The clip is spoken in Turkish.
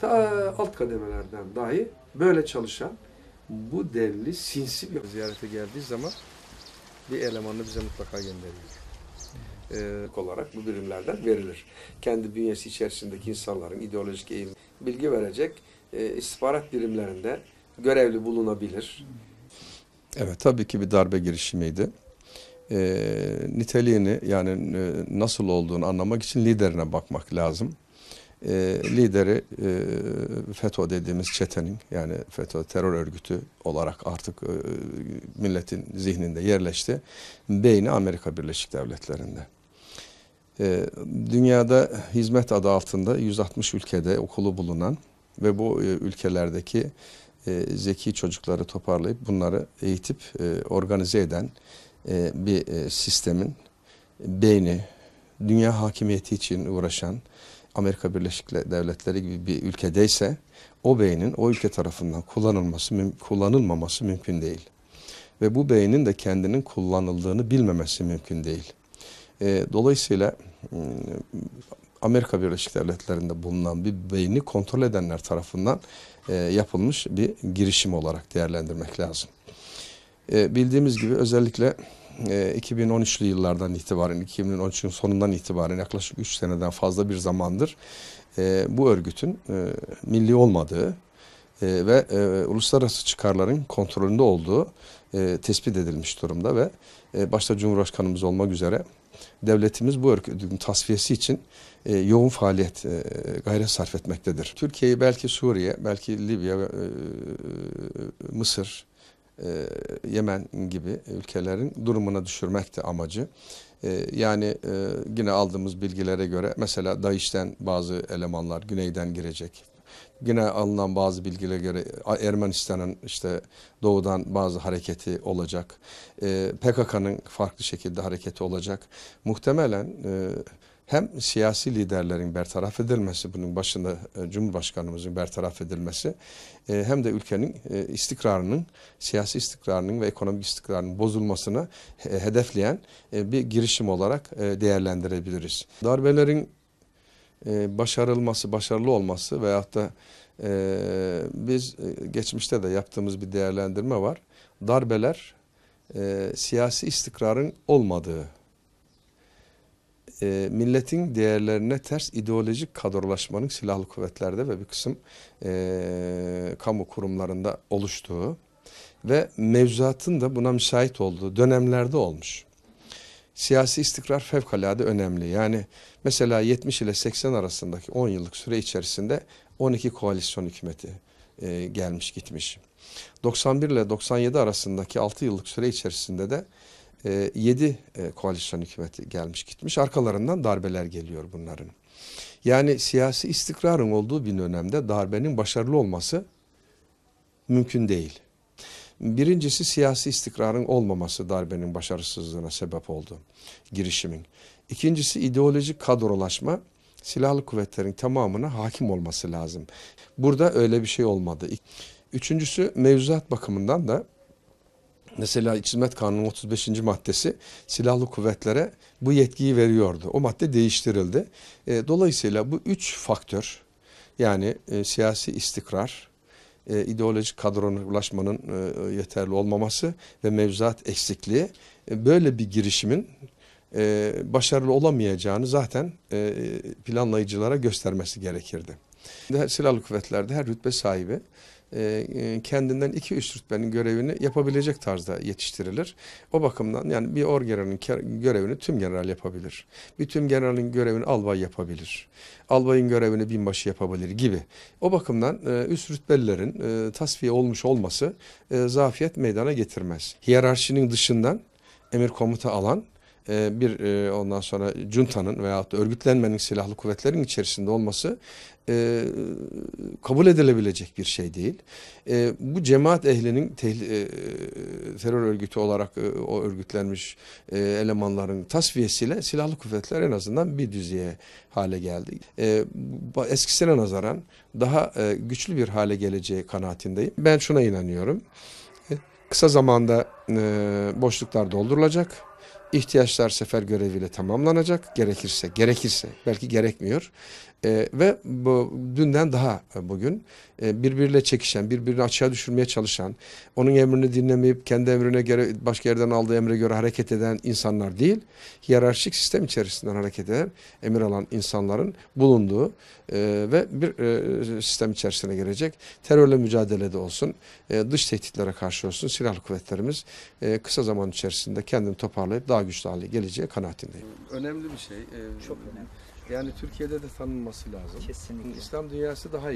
ta e, alt kademelerden dahi böyle çalışan bu denli sinsi bir ziyarete geldiği zaman bir elemanı bize mutlaka gönderiyor. Ee, olarak bu birimlerden verilir. Kendi bünyesi içerisindeki insanların ideolojik eğilim bilgi verecek e, istihbarat birimlerinde görevli bulunabilir. Evet tabii ki bir darbe girişimiydi. E, niteliğini yani e, nasıl olduğunu anlamak için liderine bakmak lazım e, lideri e, FETÖ dediğimiz çetenin yani FETÖ terör örgütü olarak artık e, milletin zihninde yerleşti. Beyni Amerika Birleşik Devletleri'nde. E, dünyada hizmet adı altında 160 ülkede okulu bulunan ve bu e, ülkelerdeki e, zeki çocukları toparlayıp bunları eğitip e, organize eden e, bir e, sistemin beyni, dünya hakimiyeti için uğraşan Amerika Birleşik Devletleri gibi bir ülkedeyse o beynin o ülke tarafından kullanılması kullanılmaması mümkün değil. Ve bu beynin de kendinin kullanıldığını bilmemesi mümkün değil. E, dolayısıyla ıı, Amerika Birleşik Devletleri'nde bulunan bir beyni kontrol edenler tarafından e, yapılmış bir girişim olarak değerlendirmek lazım. E, bildiğimiz gibi özellikle 2013'lü ee, yıllardan itibaren, 2013'ün sonundan itibaren yaklaşık 3 seneden fazla bir zamandır e, bu örgütün e, milli olmadığı e, ve uluslararası çıkarların kontrolünde olduğu tespit edilmiş durumda ve başta Cumhurbaşkanımız olmak üzere devletimiz bu örgütün tasfiyesi için yoğun faaliyet gayret sarf etmektedir. Türkiye'yi belki Suriye, belki Libya, Mısır, e, Yemen gibi ülkelerin durumuna düşürmekti amacı. E, yani e, yine aldığımız bilgilere göre mesela DAEŞ'ten bazı elemanlar güneyden girecek. Yine alınan bazı bilgilere göre Ermenistan'ın işte doğudan bazı hareketi olacak. E, PKK'nın farklı şekilde hareketi olacak. Muhtemelen e, hem siyasi liderlerin bertaraf edilmesi, bunun başında e, Cumhurbaşkanımızın bertaraf edilmesi e, hem de ülkenin e, istikrarının, siyasi istikrarının ve ekonomik istikrarının bozulmasını hedefleyen bir girişim olarak değerlendirebiliriz. Darbelerin başarılması, başarılı olması veyahut da biz geçmişte de yaptığımız bir değerlendirme var. Darbeler siyasi istikrarın olmadığı e, milletin değerlerine ters ideolojik kadrolaşmanın silahlı kuvvetlerde ve bir kısım e, kamu kurumlarında oluştuğu ve mevzuatın da buna müsait olduğu dönemlerde olmuş. Siyasi istikrar fevkalade önemli. Yani mesela 70 ile 80 arasındaki 10 yıllık süre içerisinde 12 koalisyon hükümeti e, gelmiş gitmiş. 91 ile 97 arasındaki 6 yıllık süre içerisinde de ee, e, 7 koalisyon hükümeti gelmiş gitmiş. Arkalarından darbeler geliyor bunların. Yani siyasi istikrarın olduğu bir dönemde darbenin başarılı olması mümkün değil. Birincisi siyasi istikrarın olmaması darbenin başarısızlığına sebep oldu girişimin. İkincisi ideolojik kadrolaşma silahlı kuvvetlerin tamamına hakim olması lazım. Burada öyle bir şey olmadı. Üçüncüsü mevzuat bakımından da Mesela Hizmet Kanunu 35. maddesi silahlı kuvvetlere bu yetkiyi veriyordu. O madde değiştirildi. E, dolayısıyla bu üç faktör yani e, siyasi istikrar, e, ideolojik kadronlaşma'nın yeterli olmaması ve mevzuat eksikliği böyle bir girişimin başarılı olamayacağını zaten planlayıcılara göstermesi gerekirdi. Silahlı kuvvetlerde her rütbe sahibi e, e, kendinden iki üç rütbenin görevini yapabilecek tarzda yetiştirilir. O bakımdan yani bir orgeneralin görevini tüm general yapabilir. Bir tüm generalin görevini albay yapabilir. Albayın görevini binbaşı yapabilir gibi. O bakımdan e, üst rütbelilerin tasfiye olmuş olması zafiyet meydana getirmez. Hiyerarşinin dışından emir komuta alan e, bir e, ondan sonra cuntanın veyahut da örgütlenmenin silahlı kuvvetlerin içerisinde olması e, kabul edilebilecek bir şey değil. bu cemaat ehlinin terör örgütü olarak o örgütlenmiş elemanların tasfiyesiyle silahlı kuvvetler en azından bir düzeye hale geldi. eskisine nazaran daha güçlü bir hale geleceği kanaatindeyim. Ben şuna inanıyorum. kısa zamanda boşluklar doldurulacak ihtiyaçlar sefer göreviyle tamamlanacak. Gerekirse, gerekirse belki gerekmiyor. E, ve bu dünden daha e, bugün e, birbiriyle çekişen, birbirini açığa düşürmeye çalışan, onun emrini dinlemeyip kendi emrine göre başka yerden aldığı emre göre hareket eden insanlar değil, hiyerarşik sistem içerisinden hareket eden emir alan insanların bulunduğu e, ve bir e, sistem içerisine girecek. Terörle mücadelede olsun, e, dış tehditlere karşı olsun silahlı kuvvetlerimiz e, kısa zaman içerisinde kendini toparlayıp daha güçlü hale geleceği kanaatindeyim. Önemli bir şey. Ee, Çok önemli yani Türkiye'de de tanınması lazım. Kesinlikle. İslam dünyası daha iyi.